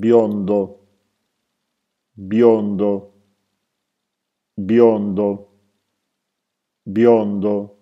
biondo, biondo, biondo, biondo